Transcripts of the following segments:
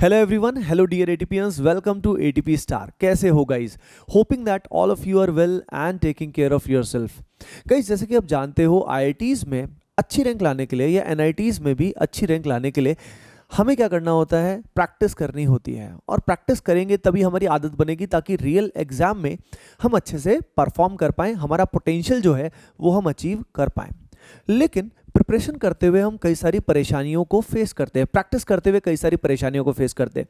hello everyone hello dear ATPians welcome to ATP star कैसे हो guys hoping that all of you are well and taking care of your self guys जैसे कि आप जानते हो आई में अच्छी रैंक लाने के लिए या एन में भी अच्छी रैंक लाने के लिए हमें क्या करना होता है प्रैक्टिस करनी होती है और प्रैक्टिस करेंगे तभी हमारी आदत बनेगी ताकि रियल एग्जाम में हम अच्छे से परफॉर्म कर पाएँ हमारा पोटेंशियल जो है वो हम अचीव कर पाएँ लेकिन प्रिपरेशन करते हुए हम कई सारी परेशानियों को फेस करते हैं प्रैक्टिस करते हुए कई सारी परेशानियों को फेस करते हैं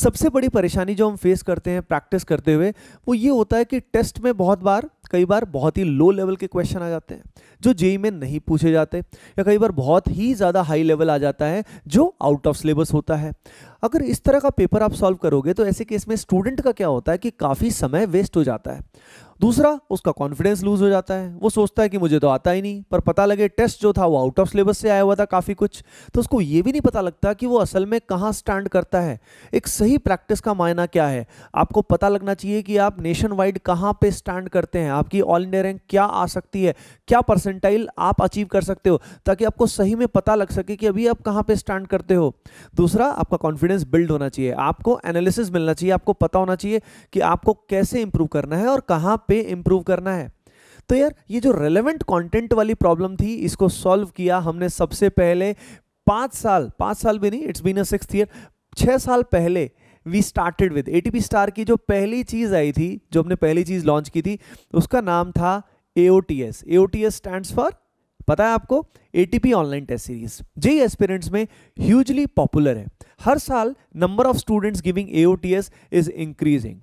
सबसे बड़ी परेशानी जो हम फेस करते हैं प्रैक्टिस करते हुए वो ये होता है कि टेस्ट में बहुत बार कई बार बहुत ही लो लेवल के क्वेश्चन आ जाते हैं जो जेई में नहीं पूछे जाते या कई बार बहुत ही ज़्यादा हाई लेवल आ जाता है जो आउट ऑफ सिलेबस होता है अगर इस तरह का पेपर आप सॉल्व करोगे तो ऐसे केस में स्टूडेंट का क्या होता है कि काफ़ी समय वेस्ट हो जाता है दूसरा उसका कॉन्फिडेंस लूज हो जाता है वो सोचता है कि मुझे तो आता ही नहीं पर पता लगे टेस्ट जो था वो आउट ऑफ सिलेबस से आया हुआ था काफ़ी कुछ तो उसको ये भी नहीं पता लगता कि वो असल में कहाँ स्टैंड करता है एक सही प्रैक्टिस का मायना क्या है आपको पता लगना चाहिए कि आप नेशन वाइड कहाँ पे स्टैंड करते हैं आपकी ऑल इंडिया रैंक क्या आ सकती है क्या परसेंटाइल आप अचीव कर सकते हो ताकि आपको सही में पता लग सके कि अभी आप कहाँ पर स्टैंड करते हो दूसरा आपका कॉन्फिडेंस कॉन्फिडेंस बिल्ड होना चाहिए आपको एनालिसिस मिलना चाहिए आपको पता होना चाहिए कि आपको कैसे इंप्रूव करना है और कहाँ पे इंप्रूव करना है तो यार ये जो रेलेवेंट कंटेंट वाली प्रॉब्लम थी इसको सॉल्व किया हमने सबसे पहले पाँच साल पाँच साल भी नहीं it's been a six year छः साल पहले we started with A star की जो पहली चीज़ आई थी जो हमने पहली चीज़ लॉन्च की थी उसका नाम था A O T S A O T S stand for पता है आपको A T P online test series JEE aspirants में ह्यूजली पॉपुलर है हर साल number of students giving A is increasing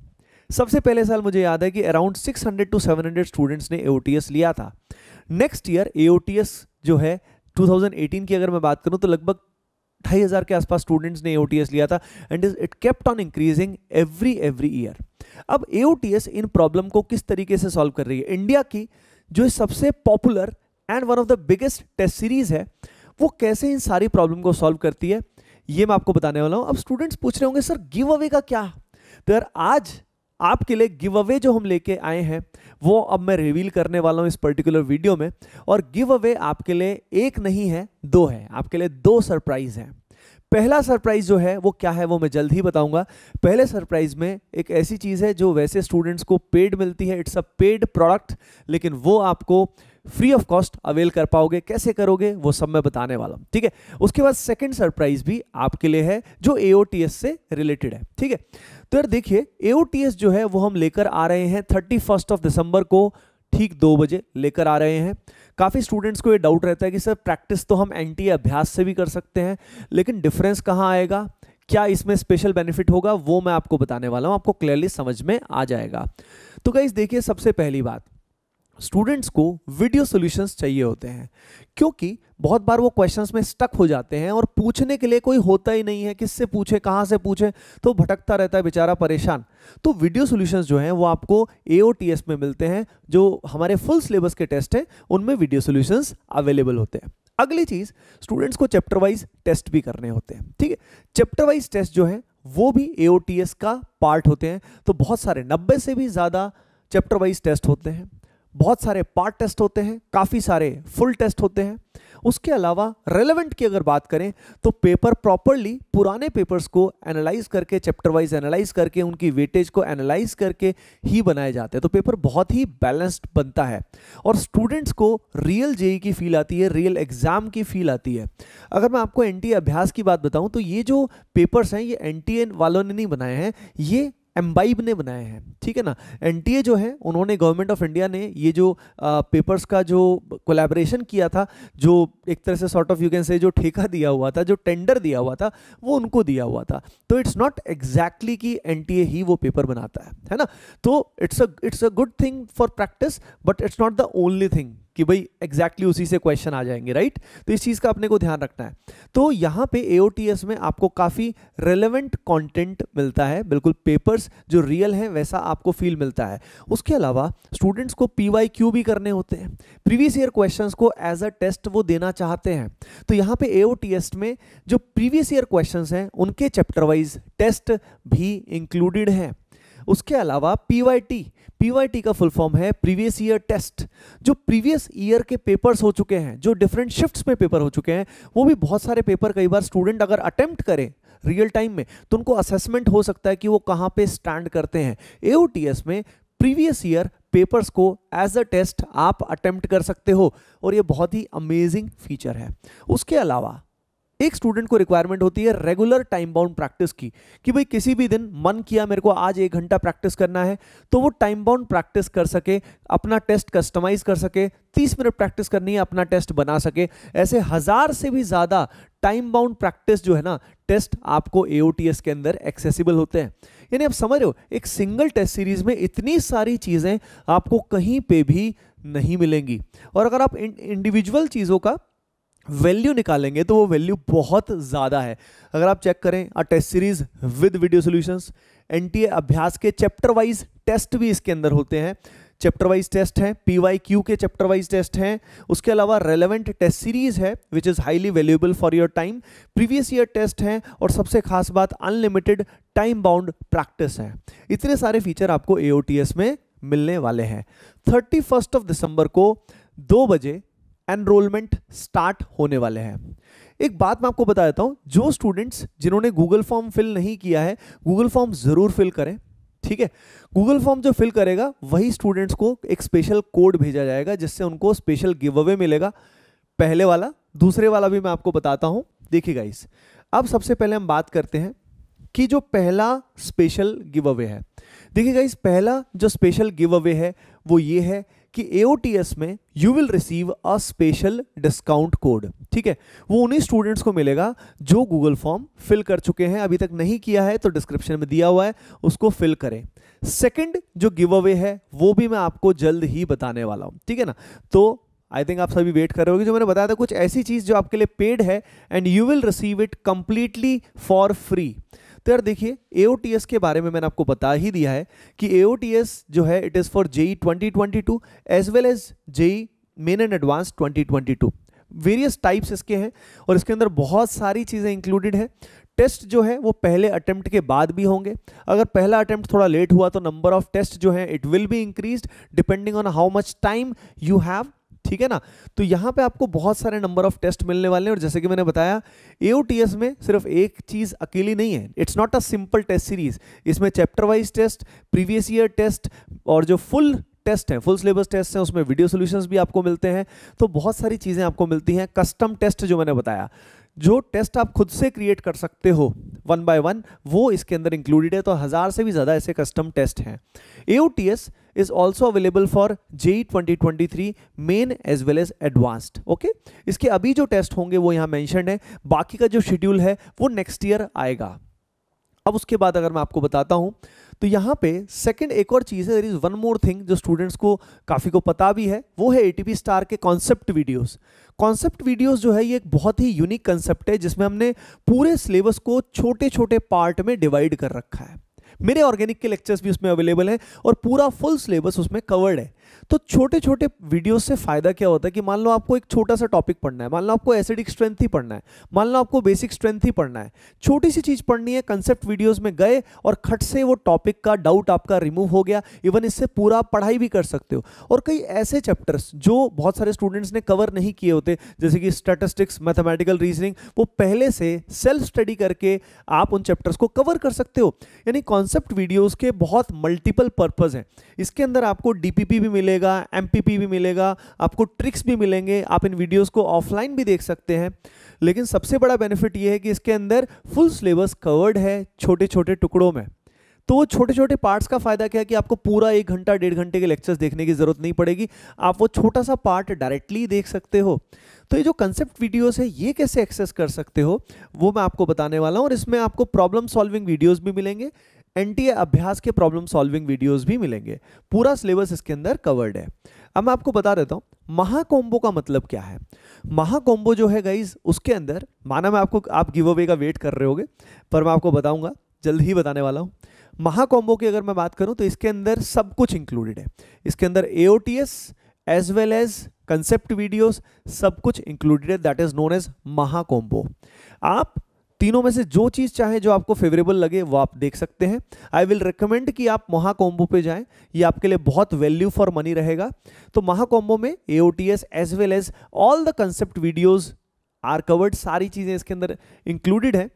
सबसे पहले साल मुझे याद है कि अराउंड 600 टू 700 स्टूडेंट्स ने ए लिया था नेक्स्ट ईयर ए जो है 2018 की अगर मैं बात करूं तो लगभग ढाई हज़ार के आसपास स्टूडेंट्स ने ए लिया था and is it kept on increasing every every year अब ए इन प्रॉब्लम को किस तरीके से सॉल्व कर रही है इंडिया की जो सबसे popular and one of the biggest test series है वो कैसे इन सारी प्रॉब्लम को सॉल्व करती है ये मैं आपको बताने वाला हूँ अब स्टूडेंट्स पूछ रहे होंगे सर गिव अवे का क्या तो यार आज आपके लिए गिव अवे जो हम लेके आए हैं वो अब मैं रिवील करने वाला हूं इस पर्टिकुलर वीडियो में और गिव अवे आपके लिए एक नहीं है दो है आपके लिए दो सरप्राइज हैं पहला सरप्राइज जो है वो क्या है वो मैं जल्द ही बताऊंगा पहले सरप्राइज में एक ऐसी चीज़ है जो वैसे स्टूडेंट्स को पेड मिलती है इट्स अ पेड प्रोडक्ट लेकिन वो आपको फ्री ऑफ कॉस्ट अवेल कर पाओगे कैसे करोगे वो सब मैं बताने वाला हूँ ठीक है उसके बाद सेकेंड सरप्राइज भी आपके लिए है जो ए से रिलेटेड है ठीक है तो यार देखिए ए जो है वो हम लेकर आ रहे हैं थर्टी ऑफ दिसंबर को ठीक दो बजे लेकर आ रहे हैं काफ़ी स्टूडेंट्स को ये डाउट रहता है कि सर प्रैक्टिस तो हम एन अभ्यास से भी कर सकते हैं लेकिन डिफरेंस कहाँ आएगा क्या इसमें स्पेशल बेनिफिट होगा वो मैं आपको बताने वाला हूँ आपको क्लियरली समझ में आ जाएगा तो कई देखिए सबसे पहली बात स्टूडेंट्स को वीडियो सॉल्यूशंस चाहिए होते हैं क्योंकि बहुत बार वो क्वेश्चंस में स्टक हो जाते हैं और पूछने के लिए कोई होता ही नहीं है किससे पूछे कहाँ से पूछे तो भटकता रहता है बेचारा परेशान तो वीडियो सॉल्यूशंस जो हैं वो आपको ए में मिलते हैं जो हमारे फुल सिलेबस के टेस्ट हैं उनमें वीडियो सोल्यूशंस अवेलेबल होते हैं अगली चीज़ स्टूडेंट्स को चैप्टर वाइज टेस्ट भी करने होते हैं ठीक है चैप्टर वाइज टेस्ट जो है वो भी ए का पार्ट होते हैं तो बहुत सारे नब्बे से भी ज़्यादा चैप्टर वाइज टेस्ट होते हैं बहुत सारे पार्ट टेस्ट होते हैं काफ़ी सारे फुल टेस्ट होते हैं उसके अलावा रेलेवेंट की अगर बात करें तो पेपर प्रॉपरली पुराने पेपर्स को एनालाइज करके चैप्टर वाइज एनालाइज करके उनकी वेटेज को एनालाइज करके ही बनाए जाते हैं तो पेपर बहुत ही बैलेंस्ड बनता है और स्टूडेंट्स को रियल जेई की फील आती है रियल एग्जाम की फील आती है अगर मैं आपको एन अभ्यास की बात बताऊँ तो ये जो पेपर्स हैं ये एन वालों ने नहीं बनाए हैं ये एम्बाइब ने बनाए हैं ठीक है ना एनटीए जो है उन्होंने गवर्नमेंट ऑफ इंडिया ने ये जो आ, पेपर्स का जो कोलैबोरेशन किया था जो एक तरह से sort of you can say जो ठेका दिया हुआ था जो टेंडर दिया हुआ था वो उनको दिया हुआ था तो इट्स नॉट एग्जैक्टली कि एन ही वो पेपर बनाता है है ना तो it's a it's a good thing for practice but it's not the only thing कि भाई एग्जैक्टली exactly उसी से क्वेश्चन आ जाएंगे राइट तो इस चीज़ का अपने को ध्यान रखना है तो यहाँ पे ए में आपको काफ़ी रेलेवेंट कंटेंट मिलता है बिल्कुल पेपर्स जो रियल हैं वैसा आपको फील मिलता है उसके अलावा स्टूडेंट्स को पी भी करने होते हैं प्रीवियस ईयर क्वेश्चन को एज अ टेस्ट वो देना चाहते हैं तो यहाँ पे ए में जो प्रीवियस ईयर क्वेश्चन हैं उनके चैप्टर वाइज टेस्ट भी इंक्लूडेड हैं उसके अलावा पी PYT का फुल फॉर्म है प्रीवियस ईयर टेस्ट जो प्रीवियस ईयर के पेपर्स हो चुके हैं जो डिफरेंट शिफ्ट्स में पेपर हो चुके हैं वो भी बहुत सारे पेपर कई बार स्टूडेंट अगर अटेम्प्ट करें रियल टाइम में तो उनको असेसमेंट हो सकता है कि वो कहाँ पे स्टैंड करते हैं एओटीएस में प्रीवियस ईयर पेपर्स को एज अ टेस्ट आप अटेम्प्ट कर सकते हो और ये बहुत ही अमेजिंग फीचर है उसके अलावा एक स्टूडेंट को रिक्वायरमेंट होती है रेगुलर टाइम बाउंड प्रैक्टिस की कि भाई किसी भी दिन मन किया मेरे को आज एक घंटा प्रैक्टिस करना है तो वो टाइम बाउंड प्रैक्टिस कर सके अपना टेस्ट कस्टमाइज कर सके 30 मिनट प्रैक्टिस करनी है अपना टेस्ट बना सके ऐसे हजार से भी ज़्यादा टाइम बाउंड प्रैक्टिस जो है ना टेस्ट आपको ए के अंदर एक्सेसिबल होते हैं यानी आप समझ रहे हो एक सिंगल टेस्ट सीरीज में इतनी सारी चीज़ें आपको कहीं पर भी नहीं मिलेंगी और अगर आप इंडिविजुअल चीज़ों का वैल्यू निकालेंगे तो वो वैल्यू बहुत ज़्यादा है अगर आप चेक करें a test series with video solutions NTA Abhyas के चैप्टर वाइज टेस्ट भी इसके अंदर होते हैं चैप्टर वाइज टेस्ट हैं पी वाई क्यू के चैप्टर वाइज टेस्ट हैं उसके अलावा रेलेवेंट टेस्ट सीरीज है which is highly valuable for your time previous year test हैं और सबसे खास बात अनलिमिटेड टाइम बाउंड प्रैक्टिस है इतने सारे फीचर आपको ए में मिलने वाले हैं थर्टी फर्स्ट ऑफ दिसंबर को दो बजे एनरोलमेंट स्टार्ट होने वाले हैं एक बात मैं आपको बता देता हूँ जो स्टूडेंट्स जिन्होंने गूगल फॉर्म फिल नहीं किया है गूगल फॉर्म ज़रूर फिल करें ठीक है गूगल फॉर्म जो फिल करेगा वही स्टूडेंट्स को एक स्पेशल कोड भेजा जाएगा जिससे उनको स्पेशल गिव अवे मिलेगा पहले वाला दूसरे वाला भी मैं आपको बताता हूँ देखिए गाइस अब सबसे पहले हम बात करते हैं कि जो पहला स्पेशल गिव अवे है देखिए गाइस पहला जो स्पेशल गिव अवे है वो ये है कि एओटीएस में you will receive a special discount code ठीक है वो उन्हीं स्टूडेंट्स को मिलेगा जो गूगल फॉर्म फिल कर चुके हैं अभी तक नहीं किया है तो डिस्क्रिप्शन में दिया हुआ है उसको फिल करें सेकंड जो गिव अवे है वो भी मैं आपको जल्द ही बताने वाला हूं ठीक है ना तो आई थिंक आप सभी वेट कर रहे हो जो मैंने बताया था कुछ ऐसी चीज़ जो आपके लिए पेड है and you will receive it completely for free अधिकतर देखिए ए के बारे में मैंने आपको बता ही दिया है कि ए जो है it is for JEE twenty twenty two as well as JEE main and advance twenty twenty two various types इसके हैं और इसके अंदर बहुत सारी चीज़ें इंक्लूडेड हैं टेस्ट जो है वो पहले अटेम्प्ट के बाद भी होंगे अगर पहला अटेम्प्ट थोड़ा लेट हुआ तो नंबर ऑफ टेस्ट जो है it will be increase depending on how much time you have ठीक है ना तो यहाँ पे आपको बहुत सारे नंबर ऑफ टेस्ट मिलने वाले हैं और जैसे कि मैंने बताया एओटीएस में सिर्फ एक चीज़ अकेली नहीं है it's not a simple test series इसमें chapter wise test previous year test और जो फुल टेस्ट है फुल सिलेबस टेस्ट है उसमें वीडियो सोल्यूशन भी आपको मिलते हैं तो बहुत सारी चीज़ें आपको मिलती हैं कस्टम टेस्ट जो मैंने बताया जो टेस्ट आप खुद से क्रिएट कर सकते हो वन बाय वन वो इसके अंदर इंक्लूडेड है तो हज़ार से भी ज़्यादा ऐसे कस्टम टेस्ट हैं A O T S is also available for JEE twenty twenty three main as well as advanced okay इसके अभी जो टेस्ट होंगे वो यहाँ मैंशन है बाकी का जो शेड्यूल है वो नेक्स्ट ईयर आएगा अब उसके बाद अगर मैं आपको बताता हूँ तो यहाँ पे सेकंड एक और चीज़ है there is one more thing जो स्टूडेंट्स को काफ़ी को पता भी है वो है ए स्टार के कॉन्सेप्ट वीडियोस कॉन्सेप्ट वीडियोस जो है ये एक बहुत ही यूनिक कंसेप्ट है जिसमें हमने पूरे सिलेबस को छोटे छोटे पार्ट में डिवाइड कर रखा है मेरे ऑर्गेनिक के लेक्चर्स भी उसमें अवेलेबल हैं और पूरा फुल सिलेबस उसमें कवर्ड है तो छोटे छोटे वीडियो से फायदा क्या होता है कि मान लो आपको एक छोटा सा टॉपिक पढ़ना है मान लो आपको एसिडिक स्ट्रेंथ ही पढ़ना है मान लो आपको बेसिक स्ट्रेंथ ही पढ़ना है छोटी सी चीज पढ़नी है कंसेप्ट वीडियोज में गए और खट से वो टॉपिक का डाउट आपका रिमूव हो गया इवन इससे पूरा आप पढ़ाई भी कर सकते हो और कई ऐसे चैप्टर्स जो बहुत सारे स्टूडेंट्स ने कवर नहीं किए होते जैसे कि स्टेटिस्टिक्स मैथमेटिकल रीजनिंग वो पहले से सेल्फ स्टडी करके आप उन चैप्टर्स को कवर कर सकते हो यानी कॉन्सेप्ट वीडियोज के बहुत मल्टीपल पर्पज हैं इसके अंदर आपको डीपीपी भी मिले मिलेगा एम भी मिलेगा आपको ट्रिक्स भी मिलेंगे आप इन वीडियोज़ को ऑफलाइन भी देख सकते हैं लेकिन सबसे बड़ा बेनिफिट ये है कि इसके अंदर फुल सिलेबस कवर्ड है छोटे छोटे टुकड़ों में तो वो छोटे छोटे पार्ट्स का फायदा क्या है कि आपको पूरा एक घंटा डेढ़ घंटे के लेक्चर्स देखने की जरूरत नहीं पड़ेगी आप वो छोटा सा पार्ट डायरेक्टली देख सकते हो तो ये जो कंसेप्ट वीडियोस है ये कैसे एक्सेस कर सकते हो वो मैं आपको बताने वाला हूँ और इसमें आपको प्रॉब्लम सॉल्विंग वीडियोज़ भी मिलेंगे एनटीए अभ्यास के प्रॉब्लम सॉल्विंग वीडियोस भी मिलेंगे पूरा सिलेबस इसके अंदर कवर्ड है अब मैं आपको बता देता हूँ महाकोम्बो का मतलब क्या है महाकोम्बो जो है गाइज उसके अंदर माना मैं आपको आप गिव अवे का वेट कर रहे होगे पर मैं आपको बताऊंगा जल्द ही बताने वाला हूँ महाकोम्बो की अगर मैं बात करूँ तो इसके अंदर सब कुछ इंक्लूडेड है इसके अंदर A O T S as well as concept videos सब कुछ इंक्लूडेड है that is known as Mahacombo आप तीनों में से जो चीज़ चाहे जो आपको फेवरेबल लगे वो आप देख सकते हैं आई विल रिकमेंड कि आप महाकोम्बो पे जाएं ये आपके लिए बहुत वैल्यू फॉर मनी रहेगा तो महाकोम्बो में A O T S as well as all the concept videos are covered सारी चीज़ें इसके अंदर इंक्लूडेड है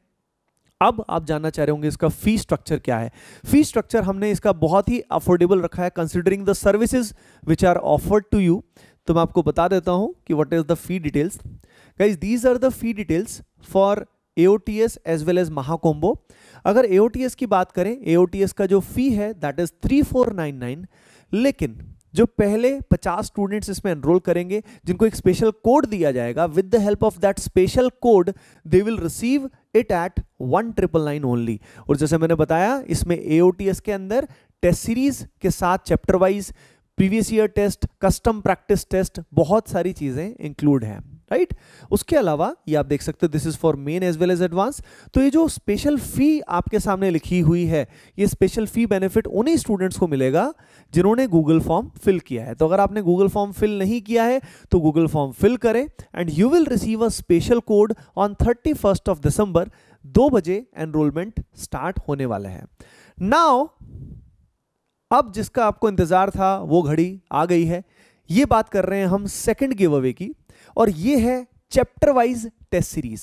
अब आप जानना चाह रहे होंगे इसका फी स्ट्रक्चर क्या है फी स्ट्रक्चर हमने इसका बहुत ही अफोर्डेबल रखा है considering the services which are offered to you तो मैं आपको बता देता हूं कि what is the fee details guys these are the fee details for AOTS as well as Mahacombo अगर एओटीएस की बात करें एओटीएस का जो फी है दैट इज 3499 लेकिन जो पहले 50 स्टूडेंट्स इसमें एनरोल करेंगे जिनको एक स्पेशल कोड दिया जाएगा with the help of that special code they will receive it at one triple nine only और जैसे मैंने बताया इसमें एओटीएस के अंदर टेस्ट सीरीज के साथ chapter wise previous year test custom practice test बहुत सारी चीज़ें इंक्लूड हैं राइट उसके अलावा ये आप देख सकते हो this is for main as well as advance तो ये जो स्पेशल फी आपके सामने लिखी हुई है ये स्पेशल फी बेनिफिट उन्हीं स्टूडेंट्स को मिलेगा जिन्होंने गूगल फॉर्म फिल किया है तो अगर आपने गूगल फॉर्म फिल नहीं किया है तो गूगल फॉर्म फिल करें and you will receive a special code on thirty first of दिसंबर दो बजे एनरोलमेंट स्टार्ट होने वाला है नाउ अब जिसका आपको इंतजार था वो घड़ी आ गई है ये बात कर रहे हैं हम सेकंड गिव अवे की और ये है चैप्टर वाइज टेस्ट सीरीज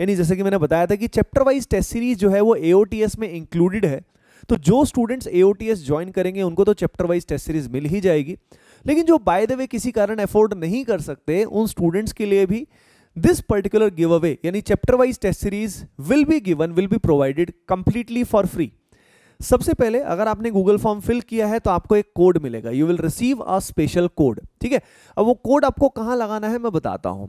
यानी जैसे कि मैंने बताया था कि चैप्टर वाइज टेस्ट सीरीज जो है वो ए में इंक्लूडेड है तो जो स्टूडेंट्स ए ज्वाइन करेंगे उनको तो चैप्टर वाइज टेस्ट सीरीज मिल ही जाएगी लेकिन जो बाय द वे किसी कारण अफोर्ड नहीं कर सकते उन स्टूडेंट्स के लिए भी दिस पर्टिकुलर गिव अवे यानी chapter wise test series will be given will be provided completely for free सबसे पहले अगर आपने गूगल फॉर्म फिल किया है तो आपको एक कोड मिलेगा you will receive a special code ठीक है अब वो कोड आपको कहाँ लगाना है मैं बताता हूँ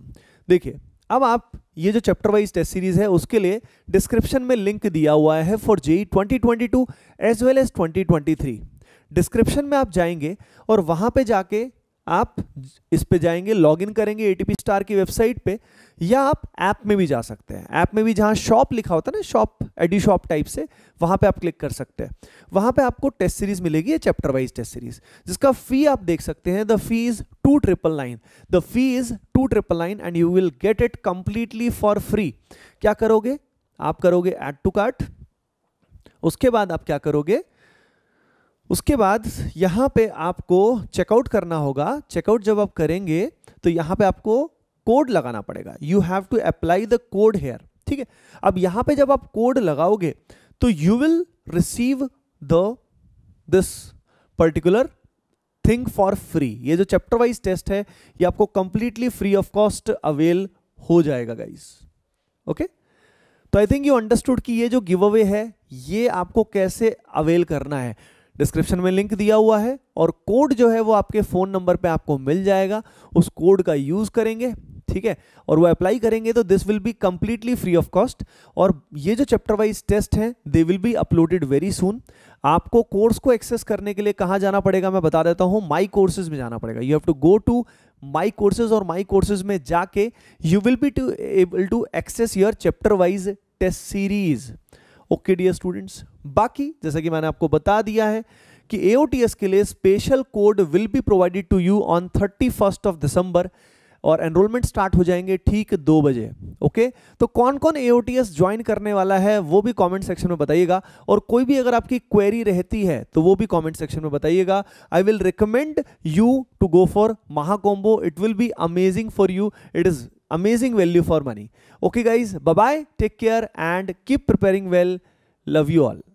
देखिए अब आप ये जो चैप्टर वाइज टेस्ट सीरीज है उसके लिए डिस्क्रिप्शन में लिंक दिया हुआ है for twenty two as well as three description में आप जाएंगे और वहाँ पे जाके आप इस पे जाएंगे लॉगिन करेंगे ए स्टार की वेबसाइट पे या आप ऐप में भी जा सकते हैं ऐप में भी जहां शॉप लिखा होता है ना शॉप एडी शॉप टाइप से वहां पे आप क्लिक कर सकते हैं वहां पे आपको टेस्ट सीरीज मिलेगी या चैप्टर वाइज टेस्ट सीरीज जिसका फी आप देख सकते हैं the fee is two triple nine the fee is two triple nine and you will get it completely for free क्या करोगे आप करोगे एड टू कार्ट उसके बाद आप क्या करोगे उसके बाद यहाँ पे आपको चेकआउट करना होगा चेकआउट जब आप करेंगे तो यहाँ पे आपको कोड लगाना पड़ेगा you have to apply the code here ठीक है अब यहाँ पे जब आप कोड लगाओगे तो you will receive the this particular thing for free ये जो चैप्टर वाइज टेस्ट है ये आपको completely free of cost avail हो जाएगा गाइज ओके तो आई थिंक यू अंडरस्टूड कि ये जो गिव अवे है ये आपको कैसे अवेल करना है डिस्क्रिप्शन में लिंक दिया हुआ है और कोड जो है वो आपके फ़ोन नंबर पे आपको मिल जाएगा उस कोड का यूज़ करेंगे ठीक है और वो अप्लाई करेंगे तो this will be completely free of cost और ये जो चैप्टर वाइज टेस्ट हैं they will be uploaded very soon आपको कोर्स को एक्सेस करने के लिए कहाँ जाना पड़ेगा मैं बता देता हूँ माई कोर्सेज में जाना पड़ेगा you have to go to my courses और माई कोर्सेज में जाके you will be to able to access your chapter wise test series okay the students बाकी जैसा कि मैंने आपको बता दिया है कि एओटीएस के लिए special code will be provided to you on thirty first of December और एनरोलमेंट स्टार्ट हो जाएंगे ठीक दो बजे ओके तो कौन कौन एओटीएस ज्वाइन करने वाला है वो भी कमेंट सेक्शन में बताइएगा और कोई भी अगर आपकी क्वेरी रहती है तो वो भी कमेंट सेक्शन में बताइएगा I will recommend you to go for Mahacombo it will be amazing for you it is amazing value for money okay guys bye bye take care and keep preparing well love you all